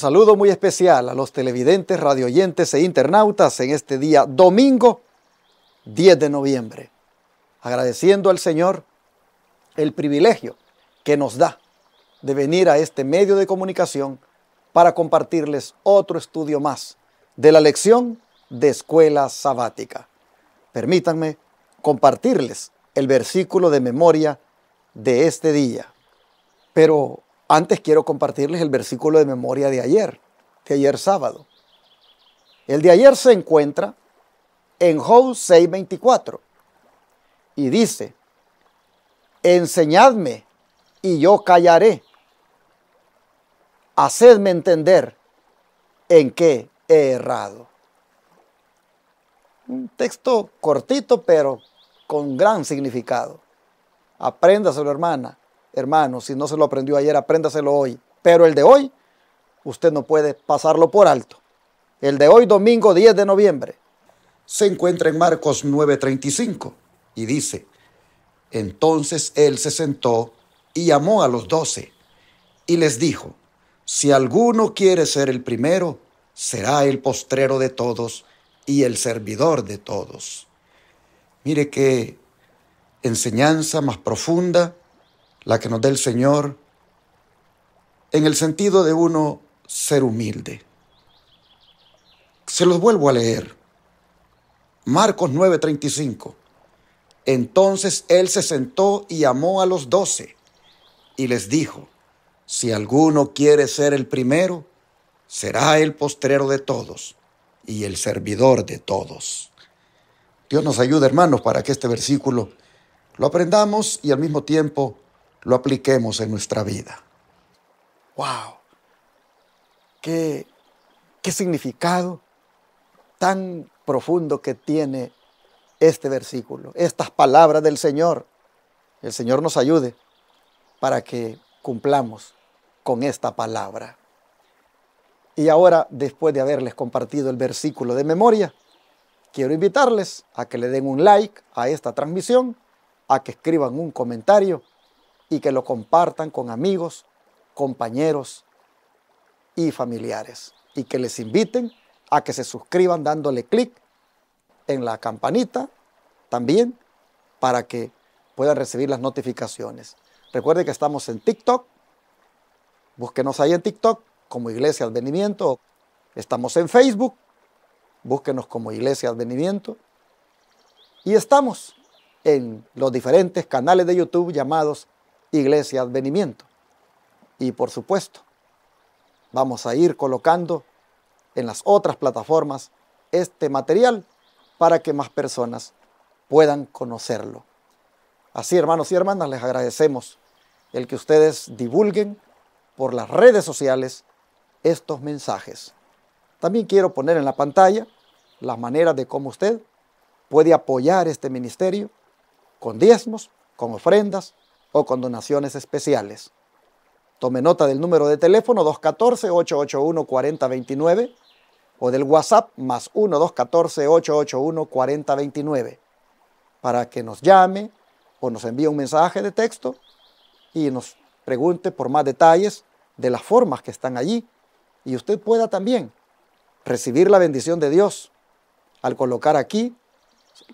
saludo muy especial a los televidentes, radioyentes e internautas en este día domingo 10 de noviembre, agradeciendo al Señor el privilegio que nos da de venir a este medio de comunicación para compartirles otro estudio más de la lección de escuela sabática. Permítanme compartirles el versículo de memoria de este día. Pero antes quiero compartirles el versículo de memoria de ayer, de ayer sábado. El de ayer se encuentra en Job 6:24 y dice, enseñadme y yo callaré, hacedme entender en qué he errado. Un texto cortito pero con gran significado. Apréndaselo, hermana. Hermano, si no se lo aprendió ayer, apréndaselo hoy. Pero el de hoy, usted no puede pasarlo por alto. El de hoy, domingo 10 de noviembre. Se encuentra en Marcos 9:35 y dice, entonces él se sentó y llamó a los doce y les dijo, si alguno quiere ser el primero, será el postrero de todos y el servidor de todos. Mire qué enseñanza más profunda la que nos dé el Señor, en el sentido de uno ser humilde. Se los vuelvo a leer. Marcos 9:35. Entonces él se sentó y amó a los doce y les dijo, si alguno quiere ser el primero, será el postrero de todos y el servidor de todos. Dios nos ayude, hermanos, para que este versículo lo aprendamos y al mismo tiempo lo apliquemos en nuestra vida. ¡Wow! ¡Qué, qué significado tan profundo que tiene este versículo, estas palabras del Señor! El Señor nos ayude para que cumplamos con esta palabra. Y ahora, después de haberles compartido el versículo de memoria, quiero invitarles a que le den un like a esta transmisión, a que escriban un comentario y que lo compartan con amigos, compañeros y familiares. Y que les inviten a que se suscriban dándole clic en la campanita también para que puedan recibir las notificaciones. Recuerde que estamos en TikTok. Búsquenos ahí en TikTok como Iglesia Advenimiento. Estamos en Facebook. Búsquenos como Iglesia Advenimiento. Y estamos en los diferentes canales de YouTube llamados Iglesia Advenimiento. Y por supuesto, vamos a ir colocando en las otras plataformas este material para que más personas puedan conocerlo. Así, hermanos y hermanas, les agradecemos el que ustedes divulguen por las redes sociales estos mensajes. También quiero poner en la pantalla las maneras de cómo usted puede apoyar este ministerio con diezmos, con ofrendas, o con donaciones especiales. Tome nota del número de teléfono 214-881-4029 o del WhatsApp más 1-214-881-4029 para que nos llame o nos envíe un mensaje de texto y nos pregunte por más detalles de las formas que están allí y usted pueda también recibir la bendición de Dios al colocar aquí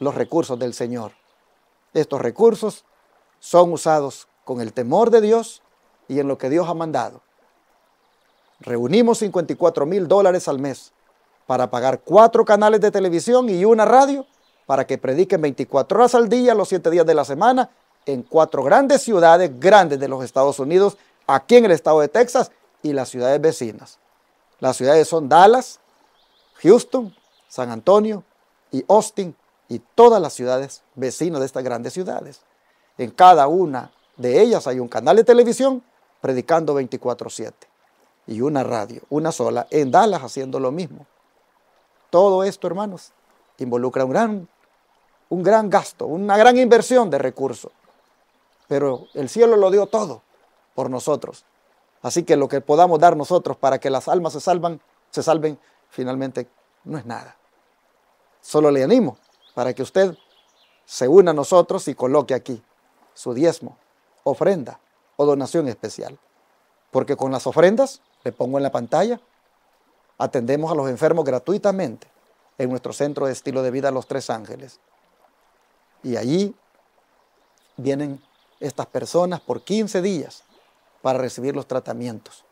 los recursos del Señor. Estos recursos son usados con el temor de Dios y en lo que Dios ha mandado. Reunimos 54 mil dólares al mes para pagar cuatro canales de televisión y una radio para que prediquen 24 horas al día, los siete días de la semana, en cuatro grandes ciudades grandes de los Estados Unidos, aquí en el estado de Texas y las ciudades vecinas. Las ciudades son Dallas, Houston, San Antonio y Austin y todas las ciudades vecinas de estas grandes ciudades. En cada una de ellas hay un canal de televisión predicando 24/7 y una radio, una sola, en Dallas haciendo lo mismo. Todo esto, hermanos, involucra un gran, un gran gasto, una gran inversión de recursos. Pero el cielo lo dio todo por nosotros. Así que lo que podamos dar nosotros para que las almas se salvan, se salven, finalmente no es nada. Solo le animo para que usted se una a nosotros y coloque aquí su diezmo, ofrenda o donación especial. Porque con las ofrendas, le pongo en la pantalla, atendemos a los enfermos gratuitamente en nuestro centro de estilo de vida Los Tres Ángeles. Y allí vienen estas personas por 15 días para recibir los tratamientos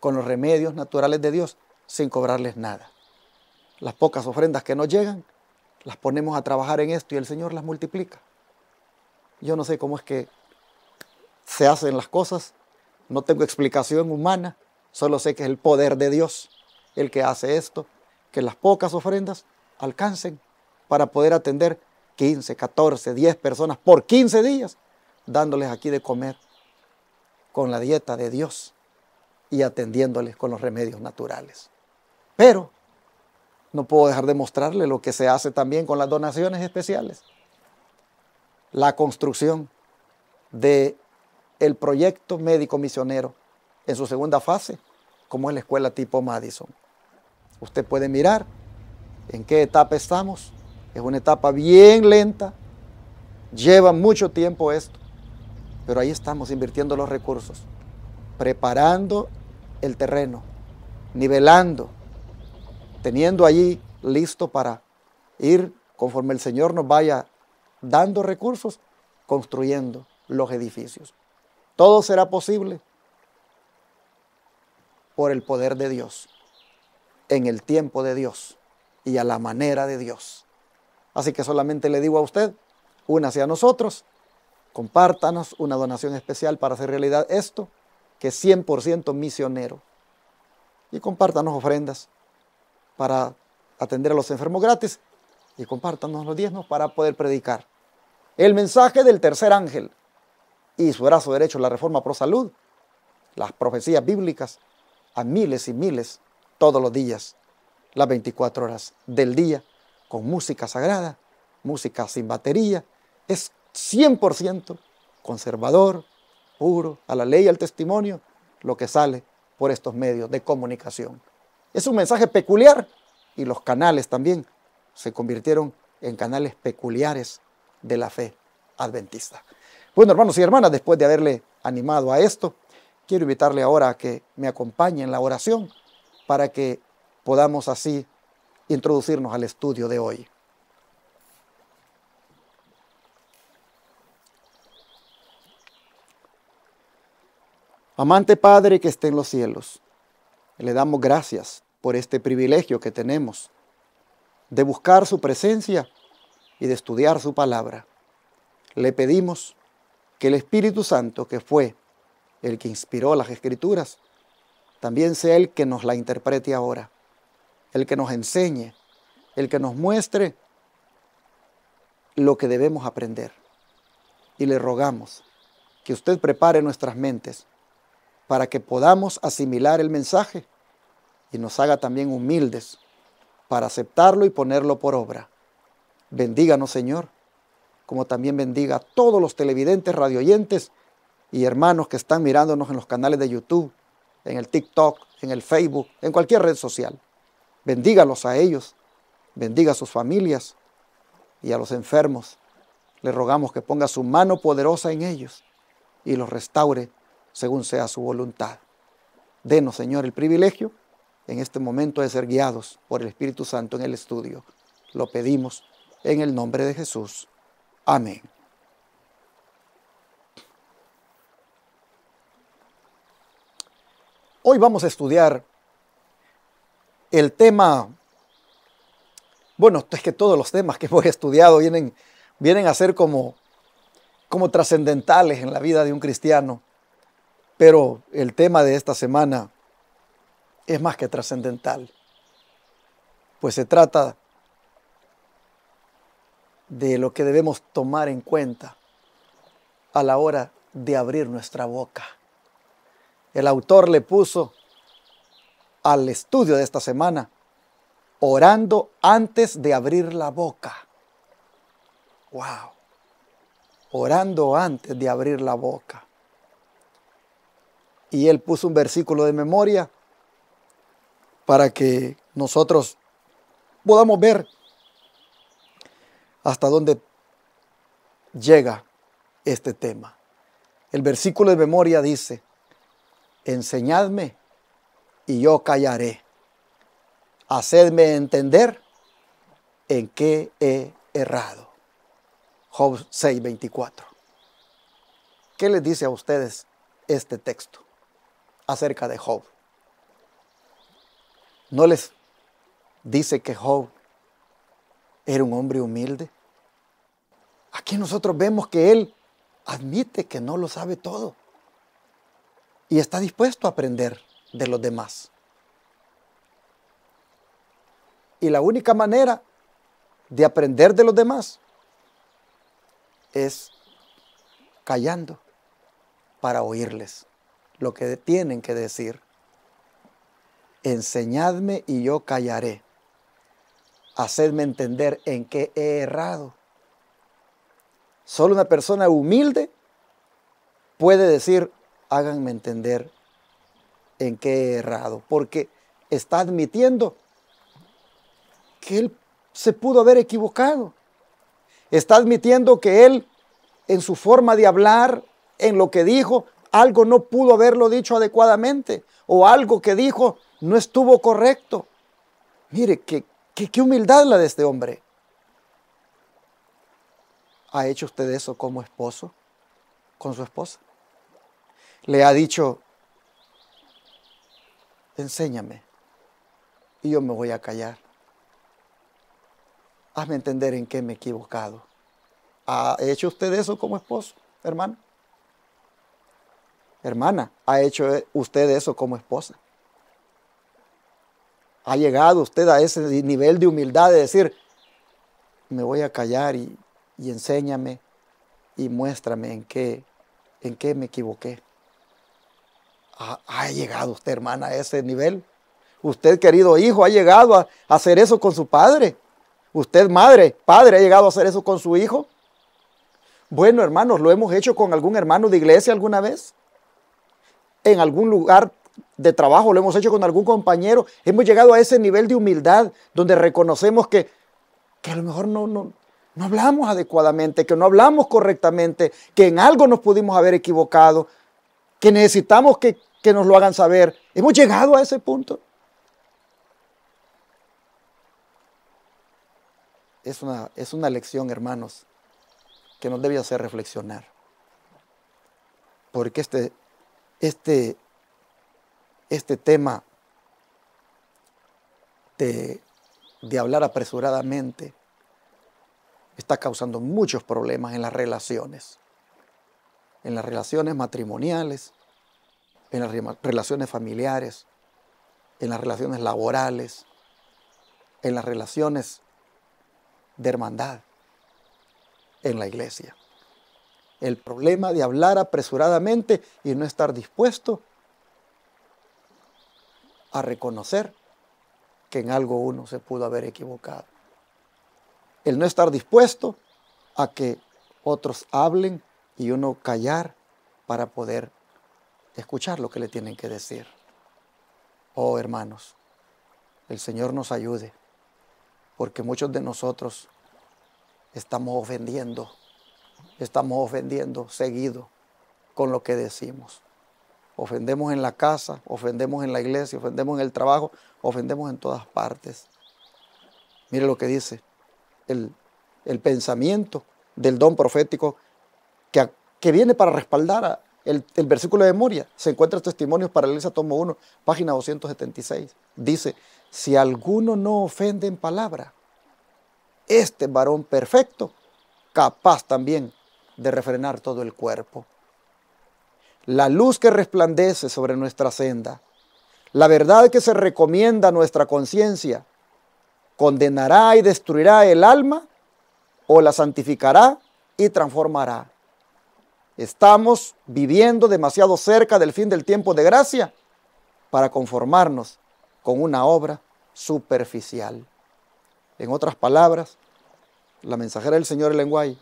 con los remedios naturales de Dios sin cobrarles nada. Las pocas ofrendas que nos llegan las ponemos a trabajar en esto y el Señor las multiplica. Yo no sé cómo es que se hacen las cosas, no tengo explicación humana, solo sé que es el poder de Dios el que hace esto, que las pocas ofrendas alcancen para poder atender 15, 14, 10 personas por 15 días, dándoles aquí de comer con la dieta de Dios y atendiéndoles con los remedios naturales. Pero no puedo dejar de mostrarle lo que se hace también con las donaciones especiales la construcción del el proyecto médico misionero en su segunda fase, como es la escuela tipo Madison. Usted puede mirar en qué etapa estamos. Es una etapa bien lenta, lleva mucho tiempo esto, pero ahí estamos invirtiendo los recursos, preparando el terreno, nivelando, teniendo allí listo para ir conforme el Señor nos vaya dando recursos, construyendo los edificios. Todo será posible por el poder de Dios, en el tiempo de Dios y a la manera de Dios. Así que solamente le digo a usted, únase a nosotros, compártanos una donación especial para hacer realidad esto, que es 100% misionero. Y compártanos ofrendas para atender a los enfermos gratis y compártanos los diezmos para poder predicar el mensaje del tercer ángel y su brazo derecho, la reforma pro salud, las profecías bíblicas a miles y miles todos los días, las 24 horas del día, con música sagrada, música sin batería, es 100% conservador, puro, a la ley y al testimonio, lo que sale por estos medios de comunicación. Es un mensaje peculiar y los canales también se convirtieron en canales peculiares de la fe adventista. Bueno, hermanos y hermanas, después de haberle animado a esto, quiero invitarle ahora a que me acompañe en la oración para que podamos así introducirnos al estudio de hoy. Amante Padre que esté en los cielos, le damos gracias por este privilegio que tenemos de buscar su presencia y de estudiar su palabra. Le pedimos que el Espíritu Santo, que fue el que inspiró las escrituras, también sea el que nos la interprete ahora, el que nos enseñe, el que nos muestre lo que debemos aprender. Y le rogamos que usted prepare nuestras mentes para que podamos asimilar el mensaje y nos haga también humildes para aceptarlo y ponerlo por obra. Bendíganos, Señor, como también bendiga a todos los televidentes, radioyentes y hermanos que están mirándonos en los canales de YouTube, en el TikTok, en el Facebook, en cualquier red social. Bendígalos a ellos, bendiga a sus familias y a los enfermos. Le rogamos que ponga su mano poderosa en ellos y los restaure según sea su voluntad. Denos, Señor, el privilegio en este momento de ser guiados por el Espíritu Santo en el estudio. Lo pedimos en el nombre de Jesús. Amén. Hoy vamos a estudiar el tema, bueno, es que todos los temas que hemos estudiado vienen, vienen a ser como, como trascendentales en la vida de un cristiano, pero el tema de esta semana es más que trascendental, pues se trata de lo que debemos tomar en cuenta a la hora de abrir nuestra boca. El autor le puso al estudio de esta semana, orando antes de abrir la boca. ¡Wow! Orando antes de abrir la boca. Y él puso un versículo de memoria para que nosotros podamos ver hasta dónde llega este tema. El versículo de memoria dice, enseñadme y yo callaré. Hacedme entender en qué he errado. Job 6:24. ¿Qué les dice a ustedes este texto acerca de Job? No les dice que Job era un hombre humilde. Aquí nosotros vemos que él admite que no lo sabe todo y está dispuesto a aprender de los demás. Y la única manera de aprender de los demás es callando para oírles lo que tienen que decir. Enseñadme y yo callaré hacedme entender en qué he errado. Solo una persona humilde puede decir, háganme entender en qué he errado, porque está admitiendo que él se pudo haber equivocado. Está admitiendo que él, en su forma de hablar, en lo que dijo, algo no pudo haberlo dicho adecuadamente o algo que dijo no estuvo correcto. Mire, que, ¿Qué, humildad la de este hombre. ¿Ha hecho usted eso como esposo con su esposa? Le ha dicho, enséñame y yo me voy a callar. Hazme entender en qué me he equivocado. ¿Ha hecho usted eso como esposo, hermano? Hermana, ¿ha hecho usted eso como esposa? ha llegado usted a ese nivel de humildad de decir, me voy a callar y, enséñame y muéstrame en qué, en me equivoqué. ¿Ha, llegado usted, hermana, a ese nivel? Usted, querido hijo, ha llegado a, a hacer eso con su padre. Usted, madre, padre, ha llegado a hacer eso con su hijo. Bueno, hermanos, ¿lo hemos hecho con algún hermano de iglesia alguna vez? ¿En algún lugar de trabajo, lo hemos hecho con algún compañero, hemos llegado a ese nivel de humildad donde reconocemos que, a lo mejor no, no, no hablamos adecuadamente, que no hablamos correctamente, que en algo nos pudimos haber equivocado, que necesitamos que, nos lo hagan saber. Hemos llegado a ese punto. Es una, es una lección, hermanos, que nos debe hacer reflexionar. Porque este, este este tema de, hablar apresuradamente está causando muchos problemas en las relaciones, en las relaciones matrimoniales, en las relaciones familiares, en las relaciones laborales, en las relaciones de hermandad, en la iglesia. El problema de hablar apresuradamente y no estar dispuesto a reconocer que en algo uno se pudo haber equivocado. El no estar dispuesto a que otros hablen y uno callar para poder escuchar lo que le tienen que decir. Oh hermanos, el Señor nos ayude, porque muchos de nosotros estamos ofendiendo, estamos ofendiendo seguido con lo que decimos. Ofendemos en la casa, ofendemos en la iglesia, ofendemos en el trabajo, ofendemos en todas partes. Mire lo que dice el, el pensamiento del don profético que, que viene para respaldar a, el, versículo de Moria. Se encuentra Testimonios para la Iglesia, tomo 1, página 276. Dice, si alguno no ofende en palabra, este varón perfecto, capaz también de refrenar todo el cuerpo la luz que resplandece sobre nuestra senda, la verdad que se recomienda a nuestra conciencia, condenará y destruirá el alma o la santificará y transformará. Estamos viviendo demasiado cerca del fin del tiempo de gracia para conformarnos con una obra superficial. En otras palabras, la mensajera del Señor Elenguay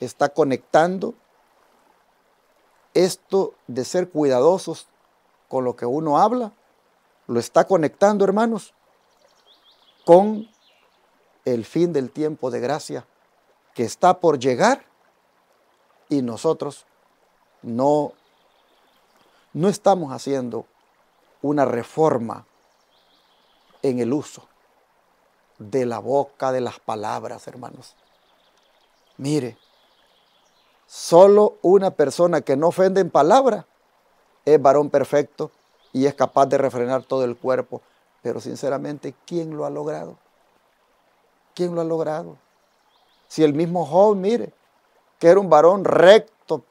está conectando esto de ser cuidadosos con lo que uno habla, lo está conectando, hermanos, con el fin del tiempo de gracia que está por llegar y nosotros no, no estamos haciendo una reforma en el uso de la boca, de las palabras, hermanos. Mire, Solo una persona que no ofende en palabra es varón perfecto y es capaz de refrenar todo el cuerpo. Pero sinceramente, ¿quién lo ha logrado? ¿Quién lo ha logrado? Si el mismo Job, mire, que era un varón recto,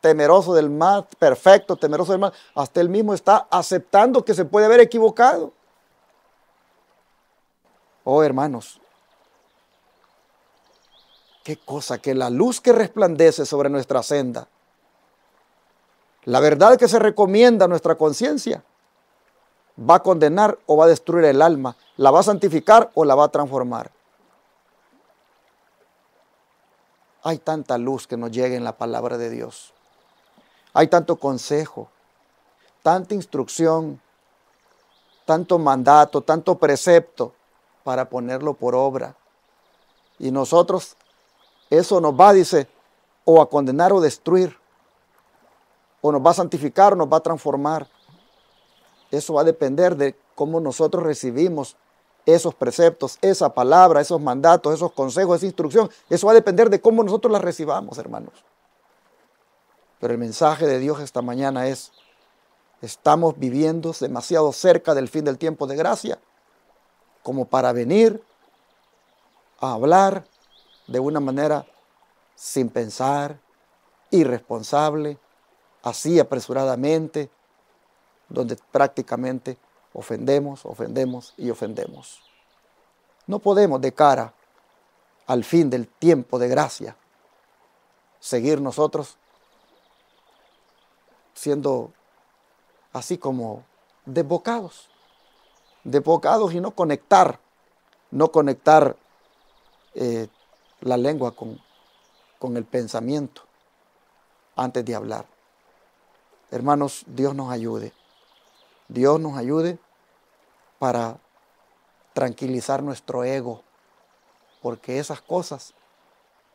temeroso del mal, perfecto, temeroso del mal, hasta él mismo está aceptando que se puede haber equivocado. Oh, hermanos, Qué cosa, que la luz que resplandece sobre nuestra senda, la verdad que se recomienda a nuestra conciencia, va a condenar o va a destruir el alma, la va a santificar o la va a transformar. Hay tanta luz que nos llega en la palabra de Dios. Hay tanto consejo, tanta instrucción, tanto mandato, tanto precepto para ponerlo por obra. Y nosotros eso nos va, dice, o a condenar o destruir, o nos va a santificar o nos va a transformar. Eso va a depender de cómo nosotros recibimos esos preceptos, esa palabra, esos mandatos, esos consejos, esa instrucción. Eso va a depender de cómo nosotros las recibamos, hermanos. Pero el mensaje de Dios esta mañana es, estamos viviendo demasiado cerca del fin del tiempo de gracia como para venir a hablar de una manera sin pensar, irresponsable, así apresuradamente, donde prácticamente ofendemos, ofendemos y ofendemos. No podemos de cara al fin del tiempo de gracia seguir nosotros siendo así como desbocados, desbocados y no conectar, no conectar eh, la lengua con, el pensamiento antes de hablar. Hermanos, Dios nos ayude. Dios nos ayude para tranquilizar nuestro ego, porque esas cosas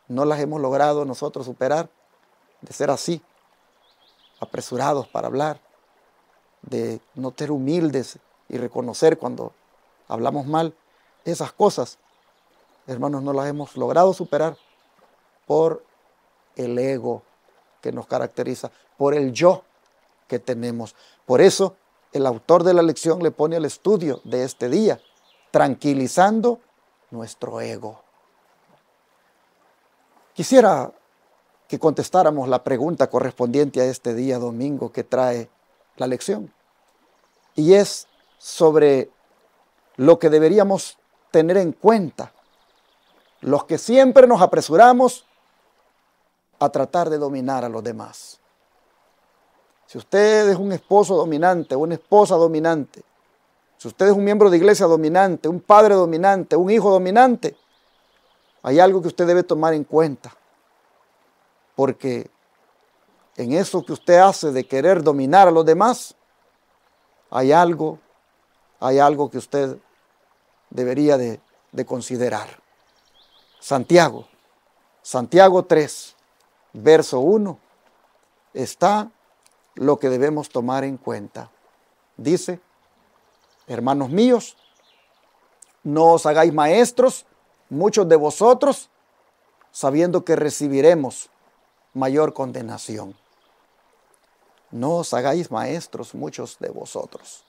no las hemos logrado nosotros superar de ser así, apresurados para hablar, de no ser humildes y reconocer cuando hablamos mal. Esas cosas hermanos, no las hemos logrado superar por el ego que nos caracteriza, por el yo que tenemos. Por eso el autor de la lección le pone al estudio de este día, tranquilizando nuestro ego. Quisiera que contestáramos la pregunta correspondiente a este día domingo que trae la lección. Y es sobre lo que deberíamos tener en cuenta los que siempre nos apresuramos a tratar de dominar a los demás. Si usted es un esposo dominante, una esposa dominante, si usted es un miembro de iglesia dominante, un padre dominante, un hijo dominante, hay algo que usted debe tomar en cuenta. Porque en eso que usted hace de querer dominar a los demás, hay algo, hay algo que usted debería de, de considerar. Santiago, Santiago 3, verso 1, está lo que debemos tomar en cuenta. Dice, hermanos míos, no os hagáis maestros, muchos de vosotros, sabiendo que recibiremos mayor condenación. No os hagáis maestros muchos de vosotros.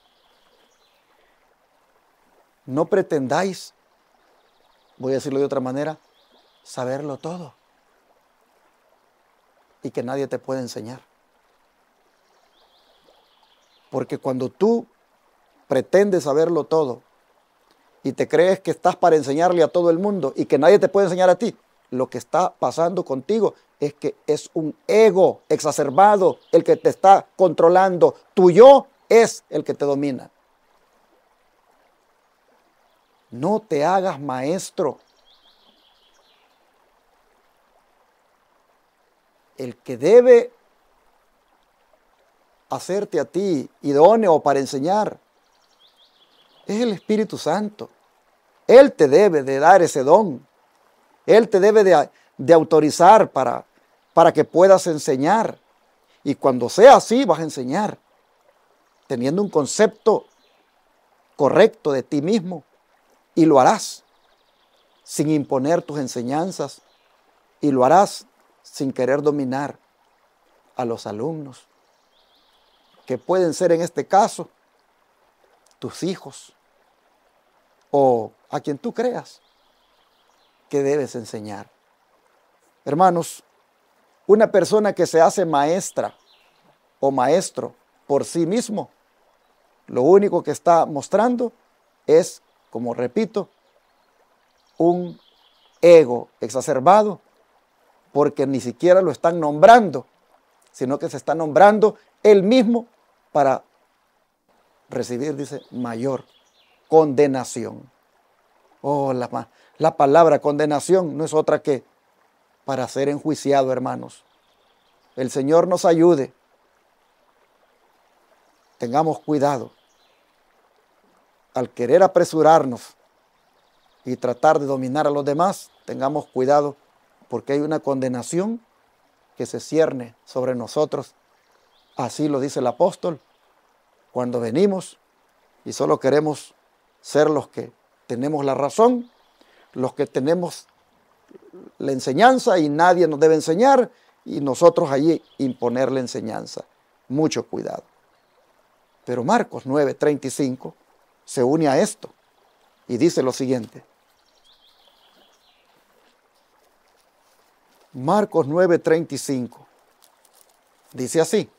No pretendáis voy a decirlo de otra manera, saberlo todo y que nadie te puede enseñar. Porque cuando tú pretendes saberlo todo y te crees que estás para enseñarle a todo el mundo y que nadie te puede enseñar a ti, lo que está pasando contigo es que es un ego exacerbado el que te está controlando. Tu yo es el que te domina. No te hagas maestro. El que debe hacerte a ti idóneo para enseñar es el Espíritu Santo. Él te debe de dar ese don. Él te debe de, autorizar para, para que puedas enseñar. Y cuando sea así, vas a enseñar, teniendo un concepto correcto de ti mismo y lo harás sin imponer tus enseñanzas y lo harás sin querer dominar a los alumnos, que pueden ser en este caso tus hijos o a quien tú creas que debes enseñar. Hermanos, una persona que se hace maestra o maestro por sí mismo, lo único que está mostrando es como repito, un ego exacerbado porque ni siquiera lo están nombrando, sino que se está nombrando él mismo para recibir, dice, mayor condenación. Oh, la, la palabra condenación no es otra que para ser enjuiciado, hermanos. El Señor nos ayude. Tengamos cuidado al querer apresurarnos y tratar de dominar a los demás, tengamos cuidado porque hay una condenación que se cierne sobre nosotros. Así lo dice el apóstol, cuando venimos y solo queremos ser los que tenemos la razón, los que tenemos la enseñanza y nadie nos debe enseñar y nosotros allí imponer la enseñanza. Mucho cuidado. Pero Marcos 9:35 se une a esto y dice lo siguiente. Marcos 9:35 dice así.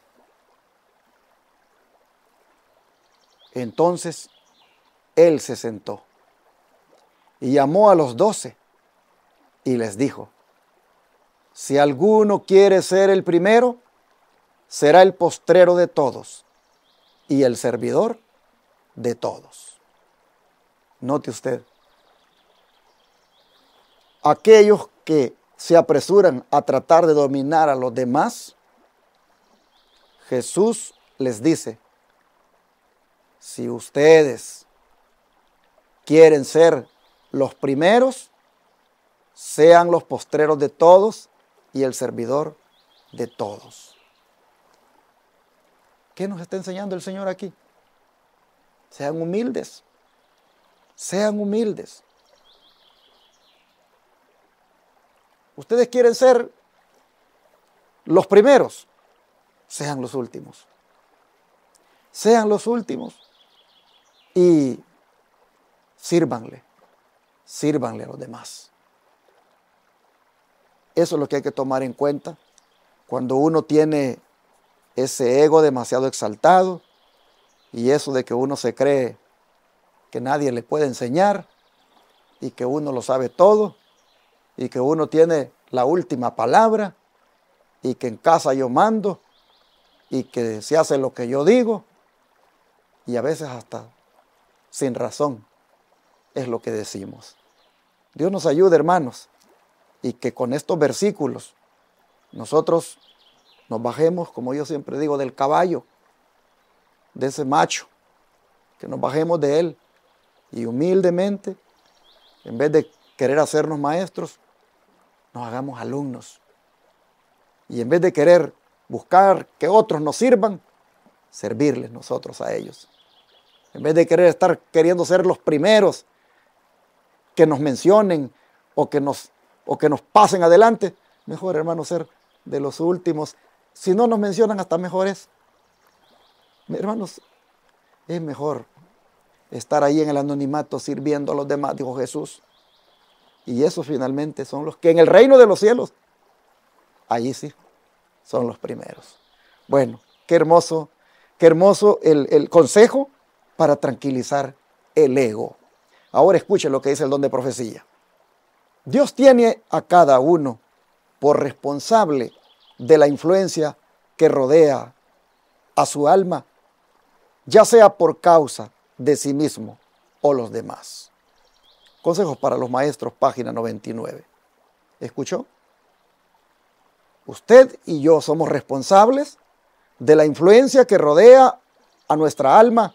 Entonces él se sentó y llamó a los doce y les dijo, si alguno quiere ser el primero, será el postrero de todos y el servidor de todos. Note usted, aquellos que se apresuran a tratar de dominar a los demás, Jesús les dice, si ustedes quieren ser los primeros, sean los postreros de todos y el servidor de todos. ¿Qué nos está enseñando el Señor aquí? Sean humildes. Sean humildes. Ustedes quieren ser los primeros. Sean los últimos. Sean los últimos. Y sírvanle. Sírvanle a los demás. Eso es lo que hay que tomar en cuenta cuando uno tiene ese ego demasiado exaltado, y eso de que uno se cree que nadie le puede enseñar y que uno lo sabe todo y que uno tiene la última palabra y que en casa yo mando y que se hace lo que yo digo y a veces hasta sin razón es lo que decimos. Dios nos ayude, hermanos, y que con estos versículos nosotros nos bajemos, como yo siempre digo, del caballo de ese macho, que nos bajemos de él y humildemente, en vez de querer hacernos maestros, nos hagamos alumnos. Y en vez de querer buscar que otros nos sirvan, servirles nosotros a ellos. En vez de querer estar queriendo ser los primeros que nos mencionen o que nos, o que nos pasen adelante, mejor hermano ser de los últimos. Si no nos mencionan, hasta mejores, Hermanos, es mejor estar ahí en el anonimato sirviendo a los demás, dijo Jesús. Y esos finalmente son los que en el reino de los cielos, allí sí, son los primeros. Bueno, qué hermoso, qué hermoso el, el consejo para tranquilizar el ego. Ahora escuchen lo que dice el don de profecía. Dios tiene a cada uno por responsable de la influencia que rodea a su alma ya sea por causa de sí mismo o los demás. Consejos para los maestros, página 99. ¿Escuchó? Usted y yo somos responsables de la influencia que rodea a nuestra alma,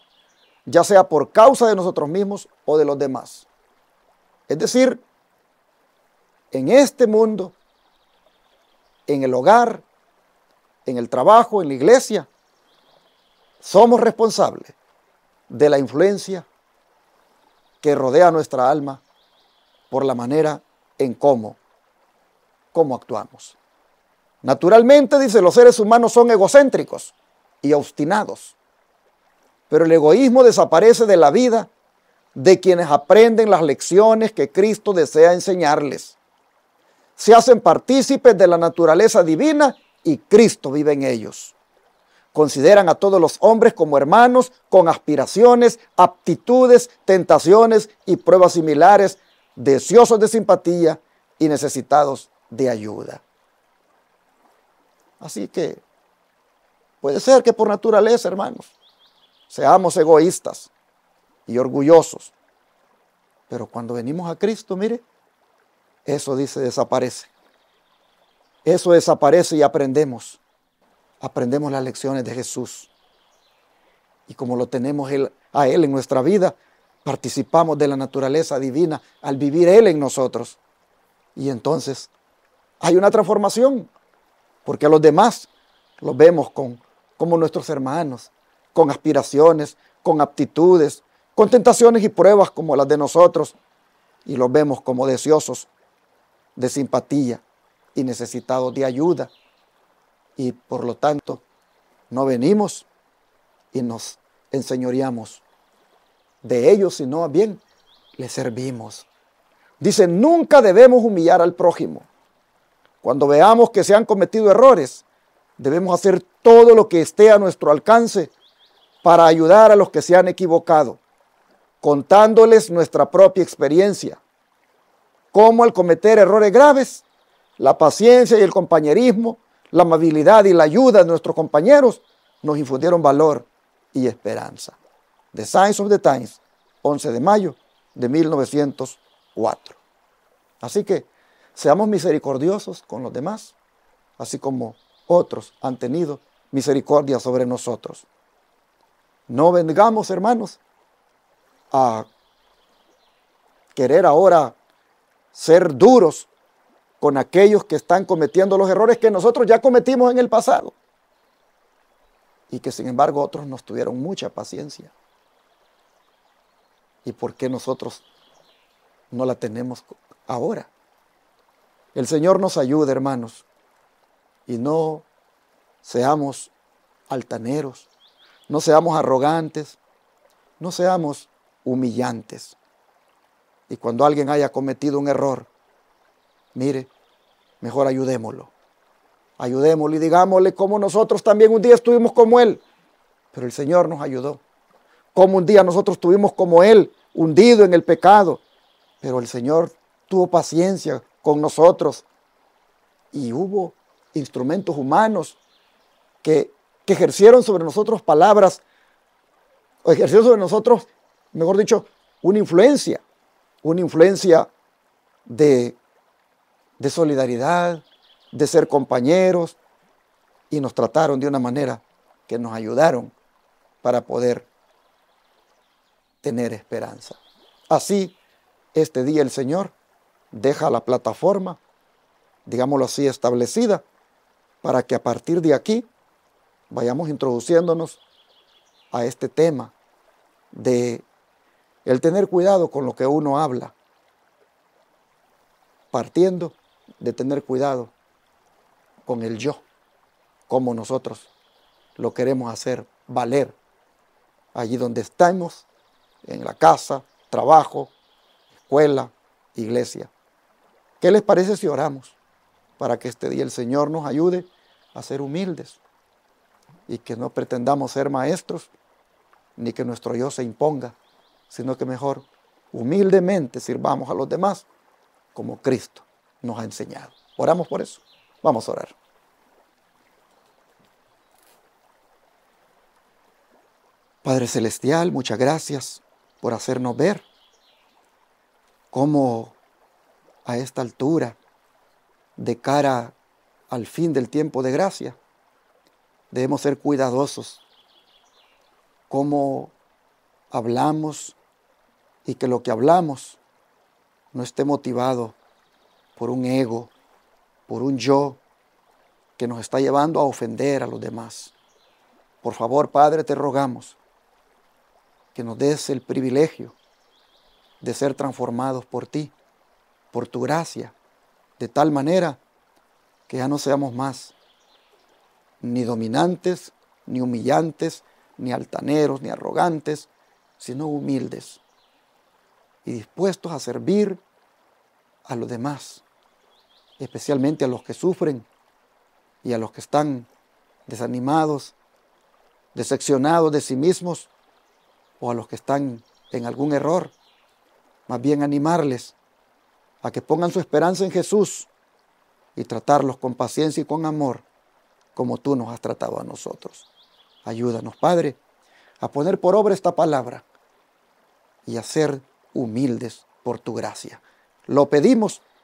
ya sea por causa de nosotros mismos o de los demás. Es decir, en este mundo, en el hogar, en el trabajo, en la iglesia, somos responsables de la influencia que rodea nuestra alma por la manera en cómo, cómo actuamos. Naturalmente, dice, los seres humanos son egocéntricos y obstinados, pero el egoísmo desaparece de la vida de quienes aprenden las lecciones que Cristo desea enseñarles. Se hacen partícipes de la naturaleza divina y Cristo vive en ellos. Consideran a todos los hombres como hermanos con aspiraciones, aptitudes, tentaciones y pruebas similares, deseosos de simpatía y necesitados de ayuda. Así que puede ser que por naturaleza, hermanos, seamos egoístas y orgullosos. Pero cuando venimos a Cristo, mire, eso dice desaparece. Eso desaparece y aprendemos aprendemos las lecciones de Jesús. Y como lo tenemos a Él en nuestra vida, participamos de la naturaleza divina al vivir Él en nosotros. Y entonces hay una transformación, porque a los demás los vemos con, como nuestros hermanos, con aspiraciones, con aptitudes, con tentaciones y pruebas como las de nosotros, y los vemos como deseosos de simpatía y necesitados de ayuda y por lo tanto no venimos y nos enseñoreamos de ellos, sino a bien les servimos. Dice, nunca debemos humillar al prójimo. Cuando veamos que se han cometido errores, debemos hacer todo lo que esté a nuestro alcance para ayudar a los que se han equivocado, contándoles nuestra propia experiencia, cómo al cometer errores graves, la paciencia y el compañerismo la amabilidad y la ayuda de nuestros compañeros nos infundieron valor y esperanza. The Science of the Times, 11 de mayo de 1904. Así que seamos misericordiosos con los demás, así como otros han tenido misericordia sobre nosotros. No vengamos, hermanos, a querer ahora ser duros con aquellos que están cometiendo los errores que nosotros ya cometimos en el pasado. Y que sin embargo otros nos tuvieron mucha paciencia. ¿Y por qué nosotros no la tenemos ahora? El Señor nos ayude, hermanos, y no seamos altaneros, no seamos arrogantes, no seamos humillantes. Y cuando alguien haya cometido un error, Mire, mejor ayudémoslo. Ayudémoslo y digámosle cómo nosotros también un día estuvimos como Él. Pero el Señor nos ayudó. Como un día nosotros estuvimos como Él, hundido en el pecado. Pero el Señor tuvo paciencia con nosotros. Y hubo instrumentos humanos que, que ejercieron sobre nosotros palabras, o ejercieron sobre nosotros, mejor dicho, una influencia, una influencia de de solidaridad, de ser compañeros, y nos trataron de una manera que nos ayudaron para poder tener esperanza. Así, este día el Señor deja la plataforma, digámoslo así, establecida, para que a partir de aquí vayamos introduciéndonos a este tema de el tener cuidado con lo que uno habla, partiendo de tener cuidado con el yo, como nosotros lo queremos hacer valer allí donde estamos, en la casa, trabajo, escuela, iglesia. ¿Qué les parece si oramos para que este día el Señor nos ayude a ser humildes y que no pretendamos ser maestros ni que nuestro yo se imponga, sino que mejor humildemente sirvamos a los demás como Cristo nos ha enseñado. Oramos por eso. Vamos a orar. Padre Celestial, muchas gracias por hacernos ver cómo a esta altura, de cara al fin del tiempo de gracia, debemos ser cuidadosos, cómo hablamos y que lo que hablamos no esté motivado por un ego, por un yo que nos está llevando a ofender a los demás. Por favor, Padre, te rogamos que nos des el privilegio de ser transformados por ti, por tu gracia, de tal manera que ya no seamos más ni dominantes, ni humillantes, ni altaneros, ni arrogantes, sino humildes y dispuestos a servir a los demás especialmente a los que sufren y a los que están desanimados, decepcionados de sí mismos o a los que están en algún error. Más bien animarles a que pongan su esperanza en Jesús y tratarlos con paciencia y con amor como tú nos has tratado a nosotros. Ayúdanos, Padre, a poner por obra esta palabra y a ser humildes por tu gracia. Lo pedimos